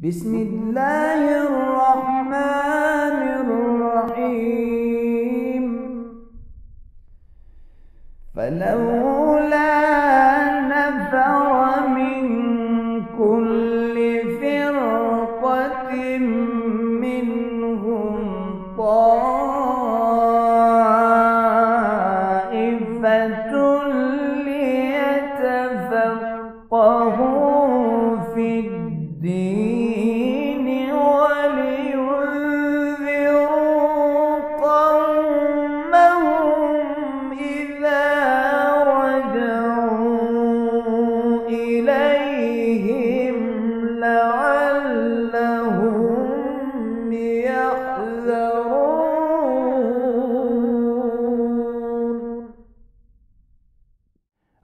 بسم الله الرحمن الرحيم فلولا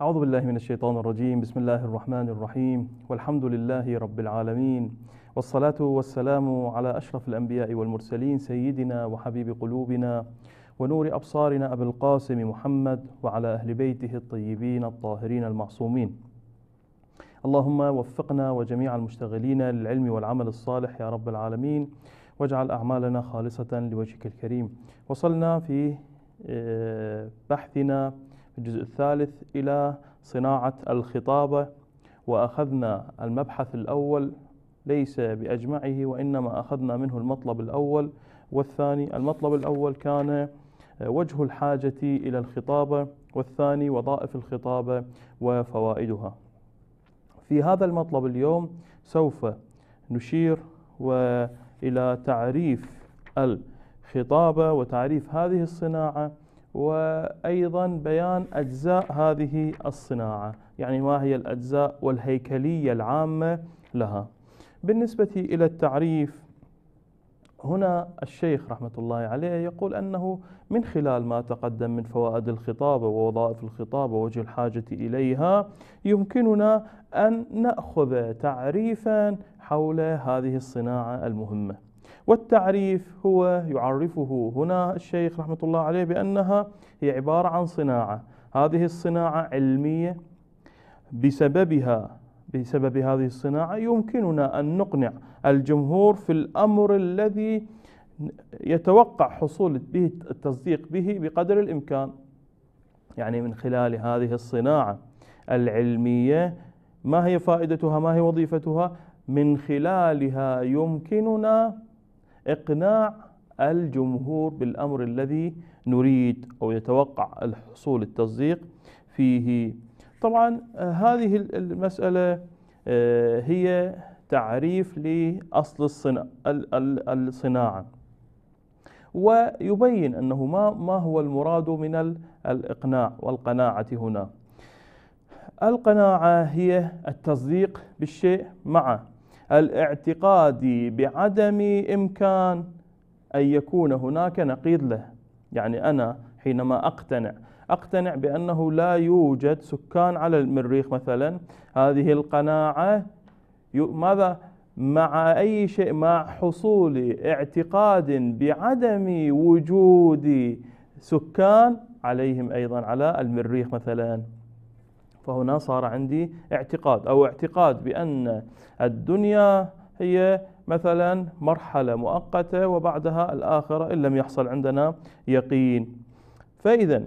أعوذ بالله من الشيطان الرجيم بسم الله الرحمن الرحيم والحمد لله رب العالمين والصلاة والسلام على أشرف الأنبياء والمرسلين سيدنا وحبيب قلوبنا ونور أبصارنا أبي القاسم محمد وعلى أهل بيته الطيبين الطاهرين المعصومين اللهم وفقنا وجميع المشتغلين للعلم والعمل الصالح يا رب العالمين واجعل أعمالنا خالصة لوجهك الكريم وصلنا في آه، بحثنا الجزء الثالث إلى صناعة الخطابة وأخذنا المبحث الأول ليس بأجمعه وإنما أخذنا منه المطلب الأول والثاني المطلب الأول كان آه، وجه الحاجة إلى الخطابة والثاني وظائف الخطابة وفوائدها في هذا المطلب اليوم سوف نشير وإلى تعريف الخطابة وتعريف هذه الصناعة وأيضا بيان أجزاء هذه الصناعة يعني ما هي الأجزاء والهيكلية العامة لها بالنسبة إلى التعريف هنا الشيخ رحمة الله عليه يقول أنه من خلال ما تقدم من فوائد الخطابة ووظائف الخطابة ووجه الحاجة إليها يمكننا أن نأخذ تعريفا حول هذه الصناعة المهمة والتعريف هو يعرفه هنا الشيخ رحمة الله عليه بأنها هي عبارة عن صناعة هذه الصناعة علمية بسببها بسبب هذه الصناعة يمكننا أن نقنع الجمهور في الأمر الذي يتوقع حصول به التصديق به بقدر الإمكان يعني من خلال هذه الصناعة العلمية ما هي فائدتها ما هي وظيفتها من خلالها يمكننا إقناع الجمهور بالأمر الذي نريد أو يتوقع الحصول التصديق فيه طبعا آه، هذه المسألة آه، هي تعريف لأصل الصناعة ويبين أنه ما, ما هو المراد من الإقناع والقناعة هنا القناعة هي التصديق بالشيء مع الاعتقاد بعدم إمكان أن يكون هناك نقيض له يعني أنا حينما أقتنع أقتنع بأنه لا يوجد سكان على المريخ مثلا هذه القناعة ماذا مع أي شيء مع حصول اعتقاد بعدم وجود سكان عليهم أيضا على المريخ مثلا فهنا صار عندي اعتقاد أو اعتقاد بأن الدنيا هي مثلا مرحلة مؤقتة وبعدها الآخرة إن لم يحصل عندنا يقين فإذا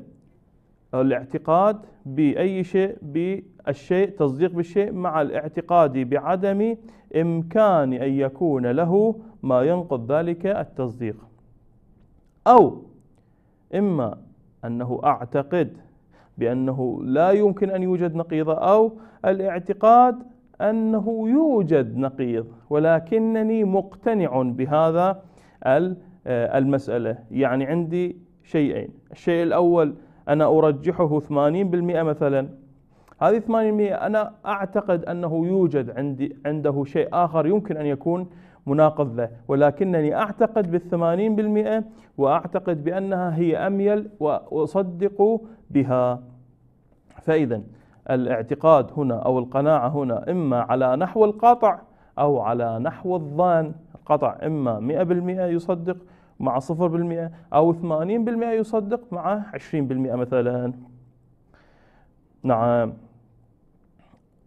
الاعتقاد بأي شيء بالشيء تصديق بالشيء مع الاعتقاد بعدم إمكان أن يكون له ما ينقض ذلك التصديق أو إما أنه أعتقد بأنه لا يمكن أن يوجد نقيضة أو الاعتقاد أنه يوجد نقيض ولكنني مقتنع بهذا آه، المسألة يعني عندي شيئين الشيء الأول أنا أرجحه 80% مثلا هذه 80% أنا أعتقد أنه يوجد عندي عنده شيء آخر يمكن أن يكون مناقض له ولكنني أعتقد بالثمانين بالمئة وأعتقد بأنها هي أميل وأصدق بها فإذا الاعتقاد هنا أو القناعة هنا إما على نحو القطع أو على نحو الظان قطع إما 100% يصدق مع 0% أو 80% يصدق مع 20% مثلا نعم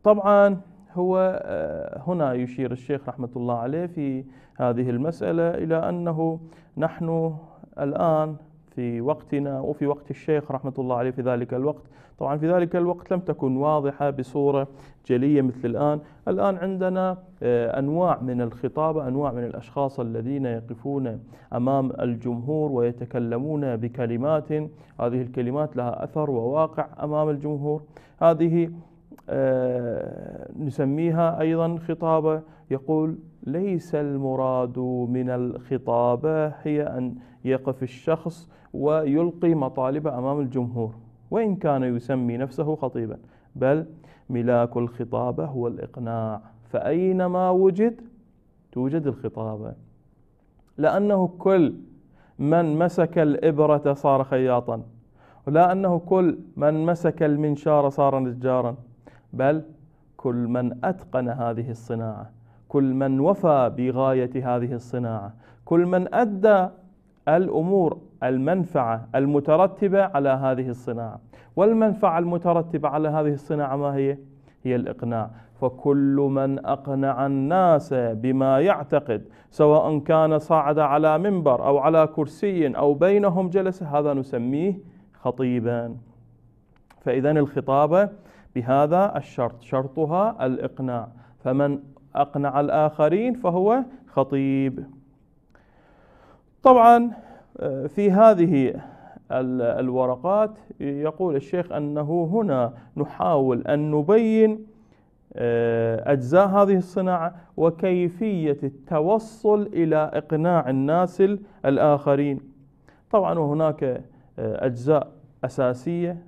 طبعا هو آه، هنا يشير الشيخ رحمة الله عليه في هذه المسألة إلى أنه نحن الآن في وقتنا وفي وقت الشيخ رحمة الله عليه في ذلك الوقت طبعا في ذلك الوقت لم تكن واضحة بصورة جلية مثل الآن الآن عندنا آه، أنواع من الخطابة أنواع من الأشخاص الذين يقفون أمام الجمهور ويتكلمون بكلمات هذه الكلمات لها أثر وواقع أمام الجمهور هذه آه، نسميها أيضا خطابة يقول ليس المراد من الخطابة هي أن يقف الشخص ويلقي مطالبه أمام الجمهور وإن كان يسمي نفسه خطيبا بل ملاك الخطابة هو الإقناع فأينما وجد توجد الخطابة لأنه كل من مسك الإبرة صار خياطا ولأنه أنه كل من مسك المنشار صار نجارا بل كل من أتقن هذه الصناعة كل من وفى بغاية هذه الصناعة كل من أدى الأمور المنفعة المترتبة على هذه الصناعة والمنفعة المترتبة على هذه الصناعة ما هي؟ هي الإقناع فكل من أقنع الناس بما يعتقد سواء كان صعد على منبر أو على كرسي أو بينهم جلس هذا نسميه خطيبا فإذا الخطابة بهذا الشرط شرطها الإقناع فمن أقنع الآخرين فهو خطيب طبعا في هذه الورقات يقول الشيخ أنه هنا نحاول أن نبين آه، أجزاء هذه الصناعة وكيفية التوصل إلى إقناع الناس الآخرين طبعا هناك آه، أجزاء أساسية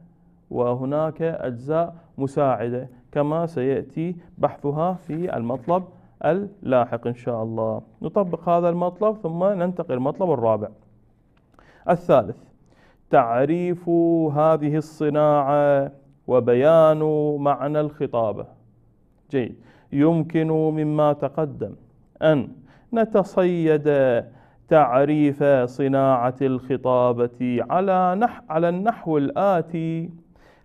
وهناك أجزاء مساعدة كما سيأتي بحثها في المطلب اللاحق إن شاء الله نطبق هذا المطلب ثم ننتقل المطلب الرابع الثالث تعريف هذه الصناعة وبيان معنى الخطابة جيد يمكن مما تقدم أن نتصيد تعريف صناعة الخطابة على نح على النحو الآتي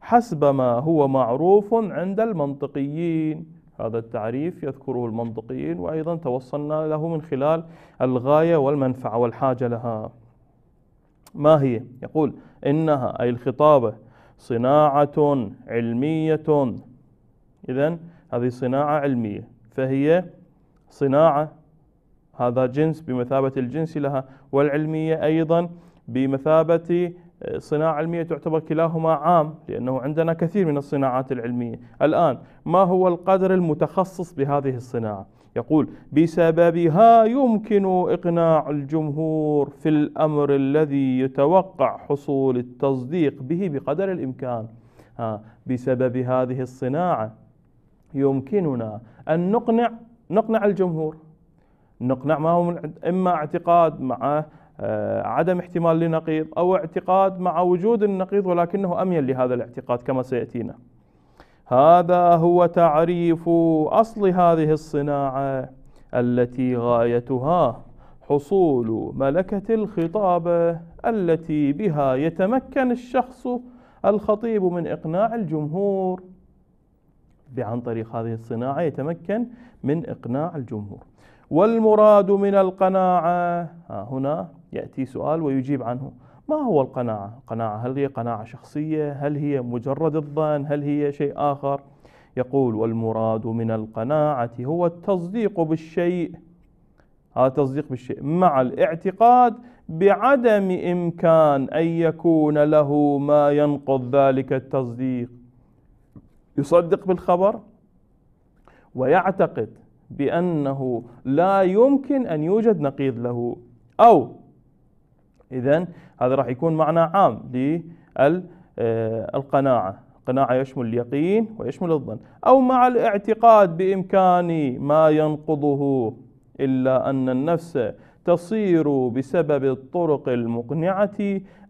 حسب ما هو معروف عند المنطقيين هذا التعريف يذكره المنطقيين وأيضا توصلنا له من خلال الغاية والمنفعة والحاجة لها ما هي يقول إنها أي الخطابة صناعة علمية إذا هذه صناعة علمية فهي صناعة هذا جنس بمثابة الجنس لها والعلمية أيضا بمثابة آه، صناعة علمية تعتبر كلاهما عام لأنه عندنا كثير من الصناعات العلمية الآن ما هو القدر المتخصص بهذه الصناعة يقول بسببها يمكن إقناع الجمهور في الأمر الذي يتوقع حصول التصديق به بقدر الإمكان بسبب هذه الصناعة يمكننا أن نقنع نقنع الجمهور نقنع ما هو إما اعتقاد مع آه، عدم احتمال لنقيض أو اعتقاد مع وجود النقيض ولكنه أميل لهذا الاعتقاد كما سيأتينا هذا هو تعريف أصل هذه الصناعة التي غايتها حصول ملكة الخطابة التي بها يتمكن الشخص الخطيب من إقناع الجمهور عن طريق هذه الصناعة يتمكن من إقناع الجمهور والمراد من القناعة ها هنا يأتي سؤال ويجيب عنه ما هو القناعة؟ قناعة هل هي قناعة شخصية؟ هل هي مجرد الظن؟ هل هي شيء آخر؟ يقول والمراد من القناعة هو التصديق بالشيء هذا تصديق بالشيء مع الاعتقاد بعدم إمكان أن يكون له ما ينقض ذلك التصديق يصدق بالخبر ويعتقد بأنه لا يمكن أن يوجد نقيض له أو إذا هذا راح يكون معنى عام للقناعة آه، قناعة يشمل اليقين ويشمل الظن أو مع الاعتقاد بإمكان ما ينقضه إلا أن النفس تصير بسبب الطرق المقنعة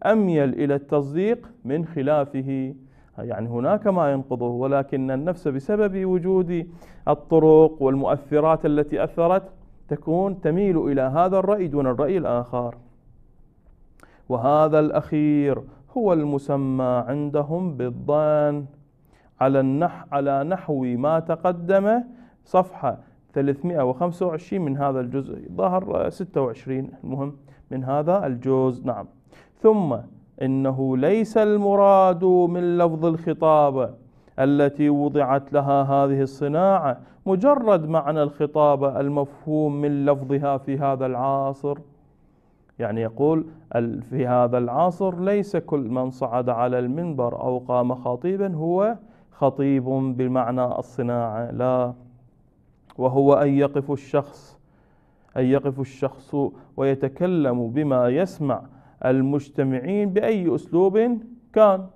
أميل إلى التصديق من خلافه يعني هناك ما ينقضه ولكن النفس بسبب وجود الطرق والمؤثرات التي أثرت تكون تميل إلى هذا الرأي دون الرأي الآخر وهذا الأخير هو المسمى عندهم بالضان على النح على نحو ما تقدم صفحة 325 من هذا الجزء ظهر 26 المهم من هذا الجزء نعم ثم إنه ليس المراد من لفظ الخطابة التي وضعت لها هذه الصناعة مجرد معنى الخطابة المفهوم من لفظها في هذا العصر يعني يقول في هذا العصر ليس كل من صعد على المنبر أو قام خطيبا هو خطيب بمعنى الصناعة لا وهو أن يقف الشخص أن يقف الشخص ويتكلم بما يسمع المجتمعين بأي أسلوب كان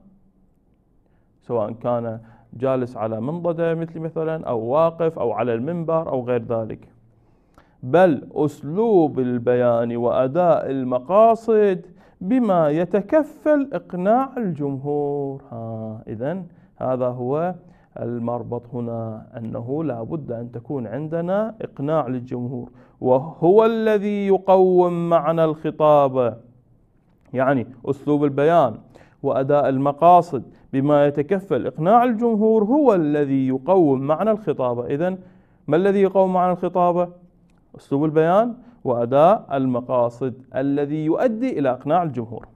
سواء كان جالس على منضدة مثل مثلا أو واقف أو على المنبر أو غير ذلك بل أسلوب البيان وأداء المقاصد بما يتكفل إقناع الجمهور ها إذا هذا هو المربط هنا أنه لا بد أن تكون عندنا إقناع للجمهور وهو الذي يقوم معنى الخطابة يعني أسلوب البيان وأداء المقاصد بما يتكفل إقناع الجمهور هو الذي يقوم معنى الخطابة إذا ما الذي يقوم معنى الخطابة؟ أسلوب البيان وأداء المقاصد الذي يؤدي إلى إقناع الجمهور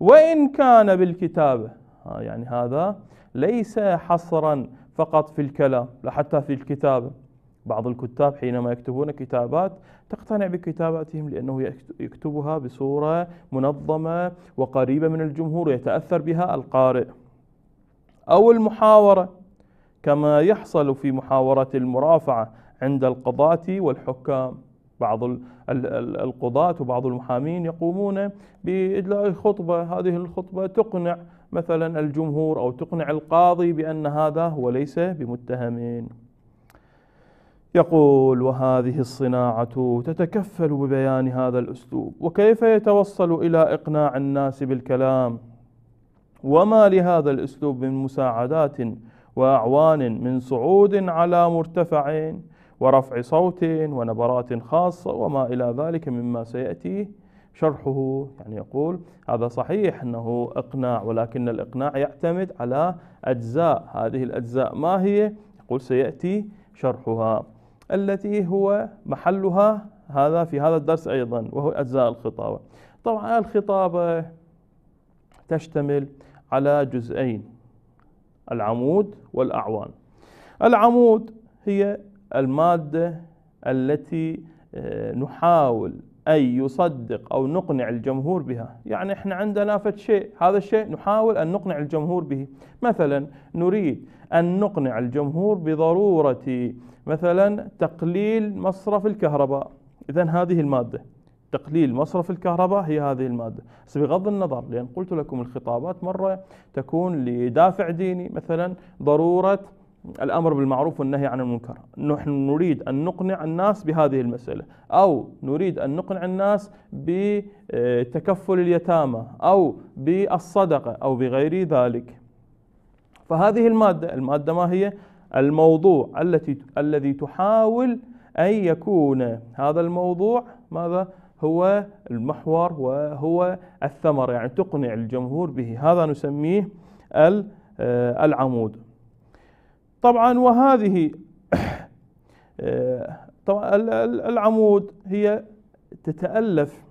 وإن كان بالكتابة يعني هذا ليس حصرا فقط في الكلام لا حتى في الكتابة بعض الكتاب حينما يكتبون كتابات تقتنع بكتاباتهم لأنه يكتبها بصورة منظمة وقريبة من الجمهور يتأثر بها القارئ أو المحاورة كما يحصل في محاورة المرافعة عند القضاة والحكام بعض القضاة وبعض المحامين يقومون بإدلاء خطبة هذه الخطبة تقنع مثلا الجمهور أو تقنع القاضي بأن هذا هو ليس بمتهم يقول وهذه الصناعة تتكفل ببيان هذا الأسلوب وكيف يتوصل إلى إقناع الناس بالكلام وما لهذا الأسلوب من مساعدات وأعوان من صعود على مرتفع ورفع صوت ونبرات خاصة وما إلى ذلك مما سيأتي شرحه يعني يقول هذا صحيح أنه إقناع ولكن الإقناع يعتمد على أجزاء هذه الأجزاء ما هي؟ يقول سيأتي شرحها التي هو محلها هذا في هذا الدرس أيضا وهو أجزاء الخطابة طبعا الخطابة تشتمل على جزئين العمود والأعوان العمود هي المادة التي آه، نحاول أن يصدق أو نقنع الجمهور بها يعني إحنا عندنا فد شيء هذا الشيء نحاول أن نقنع الجمهور به مثلا نريد أن نقنع الجمهور بضرورة مثلا تقليل مصرف الكهرباء إذا هذه المادة تقليل مصرف الكهرباء هي هذه المادة بس بغض النظر لأن قلت لكم الخطابات مرة تكون لدافع ديني مثلا ضرورة الأمر بالمعروف والنهي عن المنكر نحن نريد أن نقنع الناس بهذه المسألة أو نريد أن نقنع الناس بتكفل اليتامى أو بالصدقة أو بغير ذلك فهذه المادة المادة ما هي الموضوع التي الذي تحاول أن يكون هذا الموضوع ماذا هو المحور وهو الثمر يعني تقنع الجمهور به هذا نسميه آه، العمود طبعا وهذه طبعا العمود هي تتألف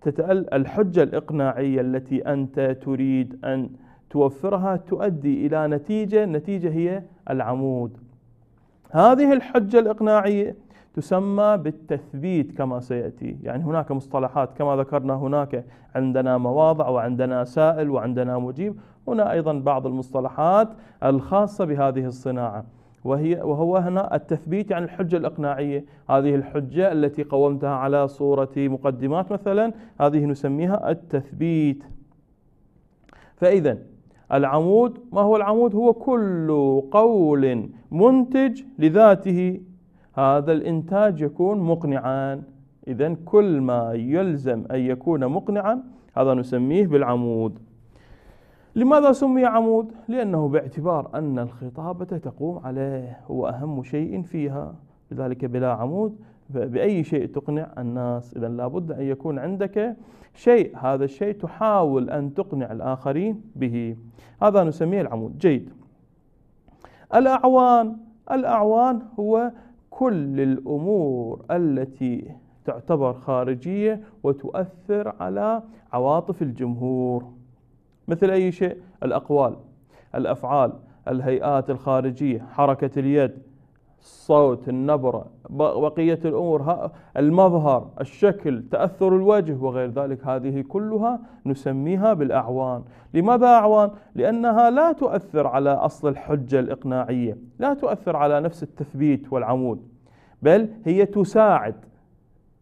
تتأل الحجة الإقناعية التي أنت تريد أن توفرها تؤدي إلى نتيجة النتيجة هي العمود هذه الحجة الإقناعية تسمى بالتثبيت كما سيأتي يعني هناك مصطلحات كما ذكرنا هناك عندنا مواضع وعندنا سائل وعندنا مجيب هنا أيضا بعض المصطلحات الخاصة بهذه الصناعة وهي وهو هنا التثبيت يعني الحجة الإقناعية هذه الحجة التي قومتها على صورة مقدمات مثلا هذه نسميها التثبيت فإذا العمود ما هو العمود هو كل قول منتج لذاته هذا الإنتاج يكون مقنعا إذا كل ما يلزم أن يكون مقنعا هذا نسميه بالعمود لماذا سمي عمود؟ لأنه باعتبار أن الخطابة تقوم عليه هو أهم شيء فيها لذلك بلا عمود بأي شيء تقنع الناس إذا لابد أن يكون عندك شيء هذا الشيء تحاول أن تقنع الآخرين به هذا نسميه العمود جيد الأعوان الأعوان هو كل الأمور التي تعتبر خارجية وتؤثر على عواطف الجمهور مثل أي شيء الأقوال الأفعال الهيئات الخارجية حركة اليد الصوت النبرة بقية الأمور المظهر الشكل تأثر الوجه وغير ذلك هذه كلها نسميها بالأعوان لماذا أعوان؟ لأنها لا تؤثر على أصل الحجة الإقناعية لا تؤثر على نفس التثبيت والعمود بل هي تساعد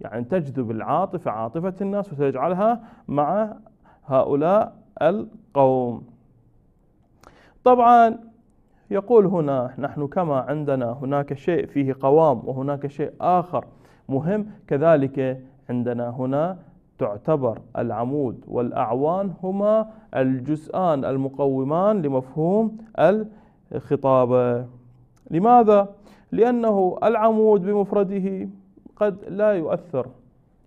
يعني تجذب العاطفة عاطفة الناس وتجعلها مع هؤلاء القوم طبعا يقول هنا نحن كما عندنا هناك شيء فيه قوام وهناك شيء آخر مهم كذلك عندنا هنا تعتبر العمود والأعوان هما الجزءان المقومان لمفهوم الخطابة لماذا؟ لأنه العمود بمفرده قد لا يؤثر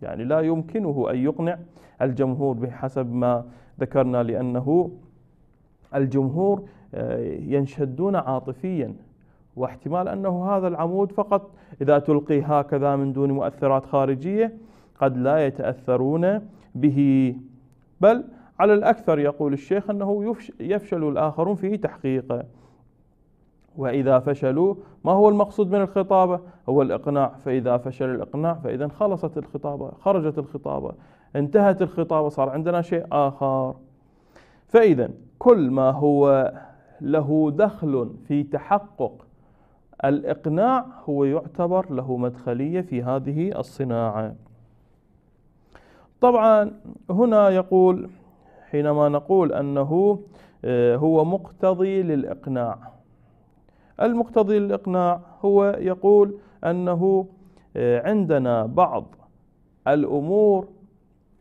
يعني لا يمكنه أن يقنع الجمهور بحسب ما ذكرنا لأنه الجمهور آه، ينشدون عاطفيا واحتمال أنه هذا العمود فقط إذا تلقي هكذا من دون مؤثرات خارجية قد لا يتأثرون به بل على الأكثر يقول الشيخ أنه يفشل الآخرون في تحقيقه وإذا فشلوا ما هو المقصود من الخطابة هو الإقناع فإذا فشل الإقناع فإذا خلصت الخطابة خرجت الخطابة انتهت الخطابة صار عندنا شيء آخر فإذا كل ما هو له دخل في تحقق الإقناع هو يعتبر له مدخلية في هذه الصناعة طبعا هنا يقول حينما نقول أنه آه، هو مقتضي للإقناع المقتضي للإقناع هو يقول أنه آه، عندنا بعض الأمور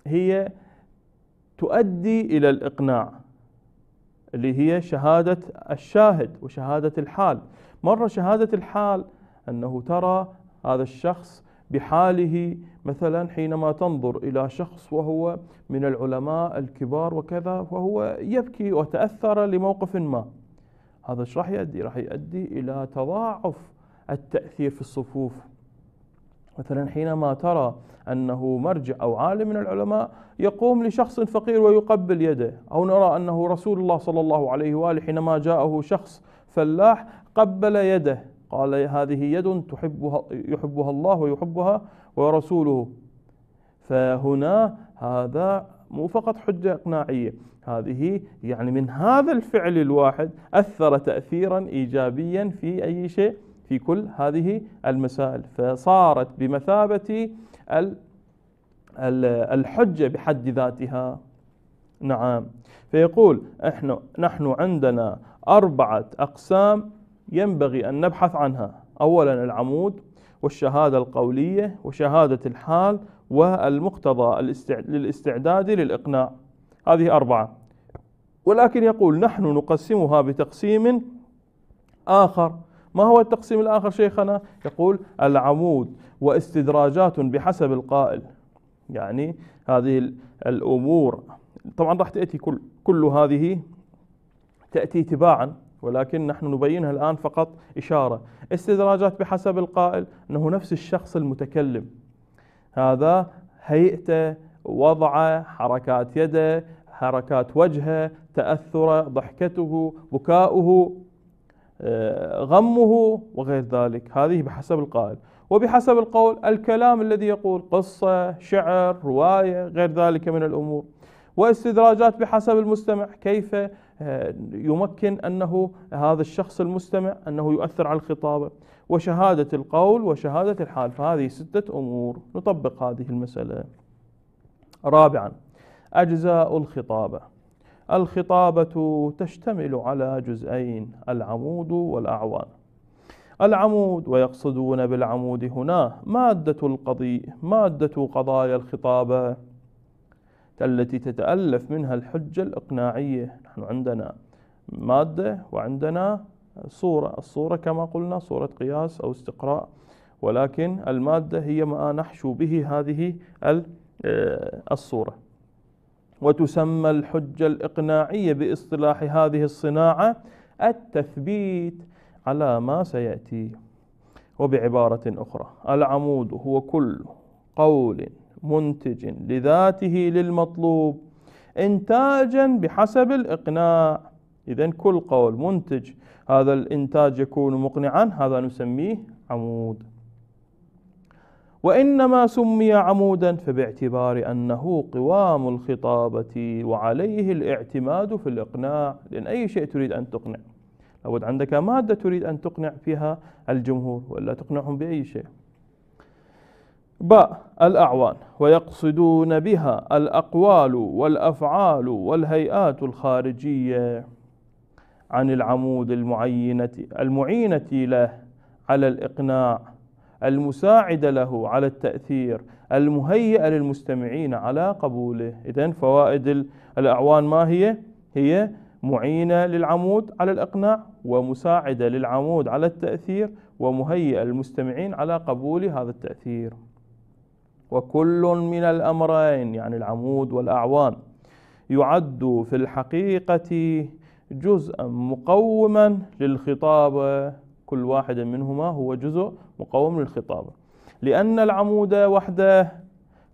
هي تؤدي إلى الإقناع اللي هي شهادة الشاهد وشهادة الحال مرة شهادة الحال أنه ترى هذا الشخص بحاله مثلا حينما تنظر إلى شخص وهو من العلماء الكبار وكذا وهو يبكي وتأثر لموقف ما هذا ايش راح يؤدي؟ راح يؤدي إلى تضاعف التأثير في الصفوف مثلا حينما ترى أنه مرجع أو عالم من العلماء يقوم لشخص فقير ويقبل يده أو نرى أنه رسول الله صلى الله عليه وآله حينما جاءه شخص فلاح قبل يده قال هذه يد تحبها يحبها الله ويحبها ورسوله فهنا هذا مو فقط حجة إقناعية هذه يعني من هذا الفعل الواحد أثر تأثيرا إيجابيا في أي شيء في كل هذه المسائل فصارت بمثابة الحجة بحد ذاتها نعم فيقول احنا نحن عندنا أربعة أقسام ينبغي أن نبحث عنها أولا العمود والشهادة القولية وشهادة الحال والمقتضى للاستعداد للإقناع هذه أربعة ولكن يقول نحن نقسمها بتقسيم آخر ما هو التقسيم الآخر شيخنا يقول العمود واستدراجات بحسب القائل يعني هذه الأمور طبعا راح تأتي كل, كل هذه تأتي تباعا ولكن نحن نبينها الآن فقط إشارة استدراجات بحسب القائل أنه نفس الشخص المتكلم هذا هيئته وضعه حركات يده حركات وجهه تأثره ضحكته بكاؤه غمه وغير ذلك هذه بحسب القائل وبحسب القول الكلام الذي يقول قصة شعر رواية غير ذلك من الأمور واستدراجات بحسب المستمع كيف آه، يمكن أنه هذا الشخص المستمع أنه يؤثر على الخطابة وشهادة القول وشهادة الحال فهذه ستة أمور نطبق هذه المسألة رابعا أجزاء الخطابة الخطابة تشتمل على جزئين العمود والأعوان العمود ويقصدون بالعمود هنا مادة القضي مادة قضايا الخطابة التي تتألف منها الحجة الإقناعية نحن عندنا مادة وعندنا صورة الصورة كما قلنا صورة قياس أو استقراء ولكن المادة هي ما نحشو به هذه آه، الصورة وتسمى الحجة الإقناعية باصطلاح هذه الصناعة التثبيت على ما سيأتي وبعبارة أخرى العمود هو كل قول منتج لذاته للمطلوب إنتاجا بحسب الإقناع إذا كل قول منتج هذا الإنتاج يكون مقنعا هذا نسميه عمود وإنما سمي عمودا فباعتبار أنه قوام الخطابة وعليه الاعتماد في الإقناع لأن أي شيء تريد أن تقنع لابد عندك مادة تريد أن تقنع فيها الجمهور ولا تقنعهم بأي شيء باء الأعوان ويقصدون بها الأقوال والأفعال والهيئات الخارجية عن العمود المعينة المعينة له على الإقناع المساعدة له على التأثير المهيئة للمستمعين على قبوله إذا فوائد الأعوان ما هي؟ هي معينة للعمود على الإقناع ومساعدة للعمود على التأثير ومهيئة للمستمعين على قبول هذا التأثير وكل من الأمرين يعني العمود والأعوان يعد في الحقيقة جزءا مقوما للخطابة كل واحد منهما هو جزء مقوم للخطابة لأن العمود وحده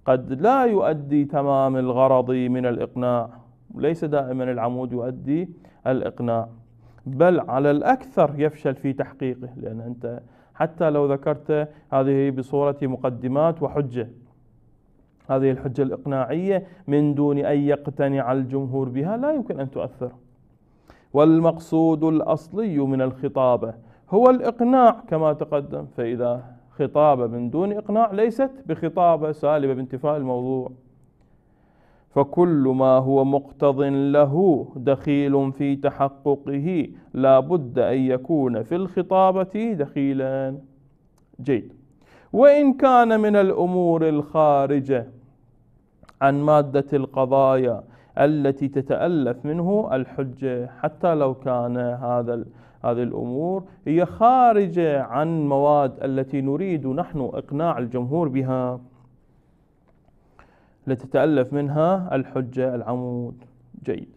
قد لا يؤدي تمام الغرض من الإقناع ليس دائما العمود يؤدي الإقناع بل على الأكثر يفشل في تحقيقه لأن أنت حتى لو ذكرت هذه بصورة مقدمات وحجة هذه الحجة الإقناعية من دون أن يقتنع الجمهور بها لا يمكن أن تؤثر والمقصود الأصلي من الخطابة هو الإقناع كما تقدم فإذا خطابة من دون إقناع ليست بخطابة سالبة بانتفاء الموضوع فكل ما هو مقتض له دخيل في تحققه لا بد أن يكون في الخطابة دخيلا جيد وإن كان من الأمور الخارجة عن مادة القضايا التي تتألف منه الحجة حتى لو كان هذا هذه الأمور هي خارجة عن مواد التي نريد نحن إقناع الجمهور بها لتتألف منها الحجة العمود جيد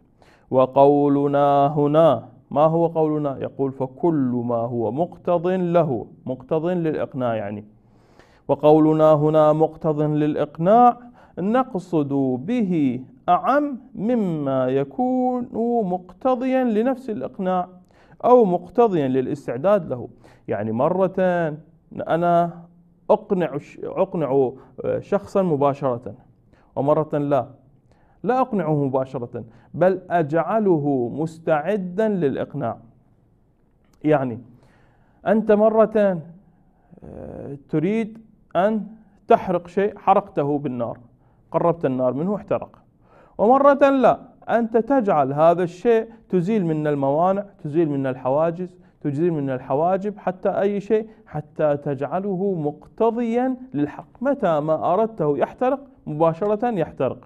وقولنا هنا ما هو قولنا يقول فكل ما هو مقتض له مقتض للإقناع يعني وقولنا هنا مقتض للإقناع نقصد به أعم مما يكون مقتضيا لنفس الإقناع أو مقتضيا للاستعداد له يعني مرة أنا أقنع, أقنع شخصا مباشرة ومرة لا لا أقنعه مباشرة بل أجعله مستعدا للإقناع يعني أنت مرة آه، تريد أن تحرق شيء حرقته بالنار قربت النار منه احترق ومرة لا أنت تجعل هذا الشيء تزيل منا الموانع تزيل منا الحواجز تزيل منا الحواجب حتى أي شيء حتى تجعله مقتضيا للحق متى ما أردته يحترق مباشرة يحترق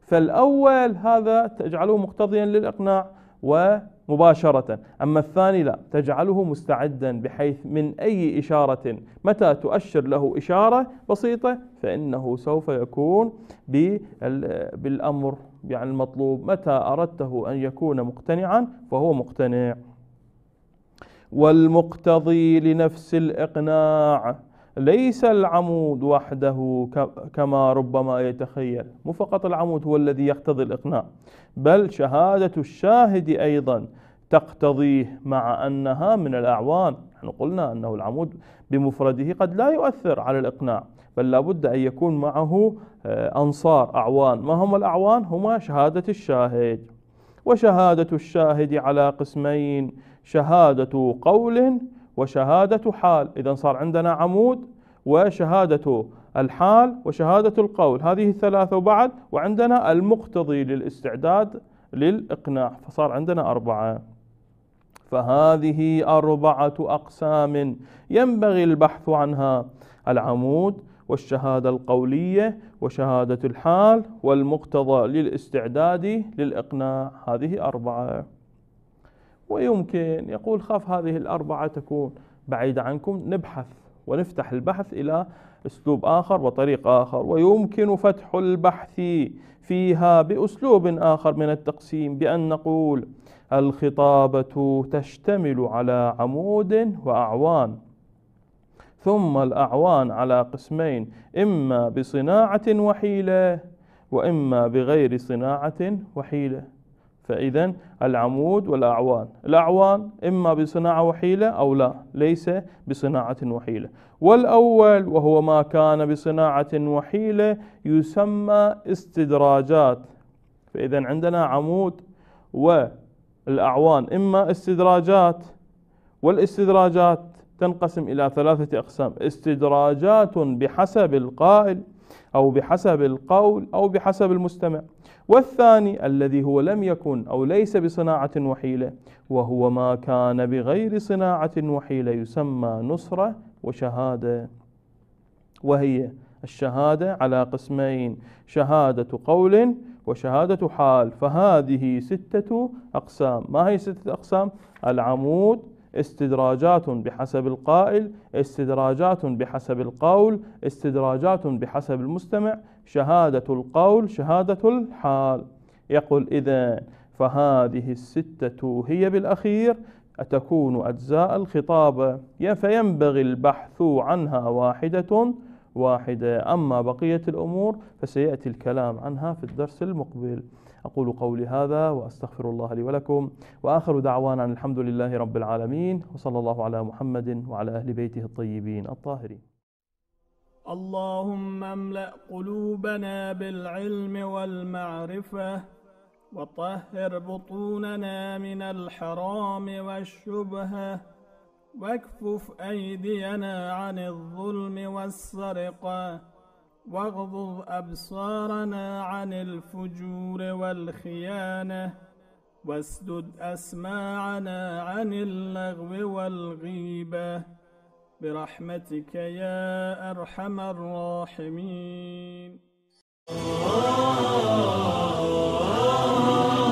فالأول هذا تجعله مقتضيا للإقناع ومباشرة أما الثاني لا تجعله مستعدا بحيث من أي إشارة متى تؤشر له إشارة بسيطة فإنه سوف يكون بالأمر يعني المطلوب متى أردته أن يكون مقتنعا فهو مقتنع والمقتضي لنفس الإقناع ليس العمود وحده كما ربما يتخيل مو فقط العمود هو الذي يقتضي الإقناع بل شهادة الشاهد أيضا تقتضيه مع أنها من الأعوان نحن قلنا أنه العمود بمفرده قد لا يؤثر على الإقناع بل لابد أن يكون معه آه، أنصار أعوان ما هم الأعوان هما شهادة الشاهد وشهادة الشاهد على قسمين شهادة قول وشهادة حال إذا صار عندنا عمود وشهادة الحال وشهادة القول هذه الثلاثة وبعد وعندنا المقتضي للاستعداد للإقناع فصار عندنا أربعة فهذه أربعة أقسام ينبغي البحث عنها العمود والشهادة القولية وشهادة الحال والمقتضى للاستعداد للإقناع هذه أربعة ويمكن يقول خاف هذه الأربعة تكون بعيدة عنكم نبحث ونفتح البحث إلى أسلوب آخر وطريق آخر ويمكن فتح البحث فيها بأسلوب آخر من التقسيم بأن نقول الخطابة تشتمل على عمود وأعوان ثم الأعوان على قسمين إما بصناعة وحيلة وإما بغير صناعة وحيلة فإذا العمود والأعوان الأعوان إما بصناعة وحيلة أو لا ليس بصناعة وحيلة والأول وهو ما كان بصناعة وحيلة يسمى استدراجات فإذا عندنا عمود والأعوان إما استدراجات والاستدراجات تنقسم إلى ثلاثة أقسام استدراجات بحسب القائل أو بحسب القول أو بحسب المستمع والثاني الذي هو لم يكن أو ليس بصناعة وحيلة وهو ما كان بغير صناعة وحيلة يسمى نصرة وشهادة وهي الشهادة على قسمين شهادة قول وشهادة حال فهذه ستة أقسام ما هي ستة أقسام؟ العمود استدراجات بحسب القائل استدراجات بحسب القول استدراجات بحسب المستمع شهادة القول شهادة الحال يقول إذا فهذه الستة هي بالأخير أتكون أجزاء الخطابة فينبغي البحث عنها واحدة واحدة أما بقية الأمور فسيأتي الكلام عنها في الدرس المقبل أقول قولي هذا وأستغفر الله لي ولكم وآخر دعوانا الحمد لله رب العالمين وصلى الله على محمد وعلى أهل بيته الطيبين الطاهرين اللهم املأ قلوبنا بالعلم والمعرفة وطهر بطوننا من الحرام والشبهة واكفف أيدينا عن الظلم والسرقة واغضض أبصارنا عن الفجور والخيانة واسدد أسماعنا عن اللغو والغيبة برحمتك يا أرحم الراحمين